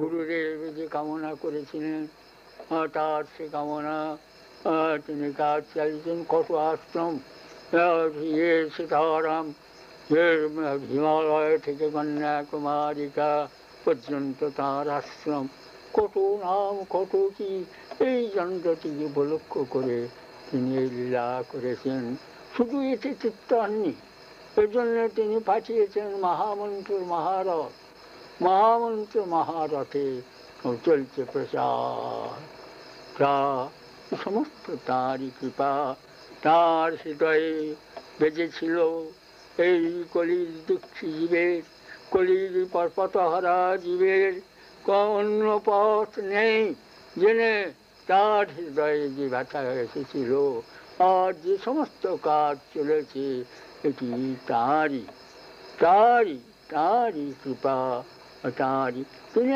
গুরুদেব যে কামনা করেছিলেন তার সে কামনা তিনি কাজ চালিয়েছেন কত আশ্রম ইয়ে সীতারাম হিমালয় থেকে কন্যাকুমারিকা পর্যন্ত তার আশ্রম কত নাম কত কি এই যন্ত্রটিকে উপলক্ষ করে তিনি লীলা করেছেন শুধু এতে চিত্ত আননি এজন্য তিনি পাঠিয়েছেন মহামন্ত্র মহারথ মহামন্ত্র মহারথে চলছে প্রচার তা সমস্ত তারই কৃপা তার হৃদয়ে বেজেছিল এই কলির দুঃখী জীবের কলির পর্বতহারা জীবের অন্য পথ নেই জেনে তার হৃদয়ে যে ব্যথা এসেছিল আর যে সমস্ত কাজ চলেছে এটি তারই তারই তারই কৃপা a garden. Then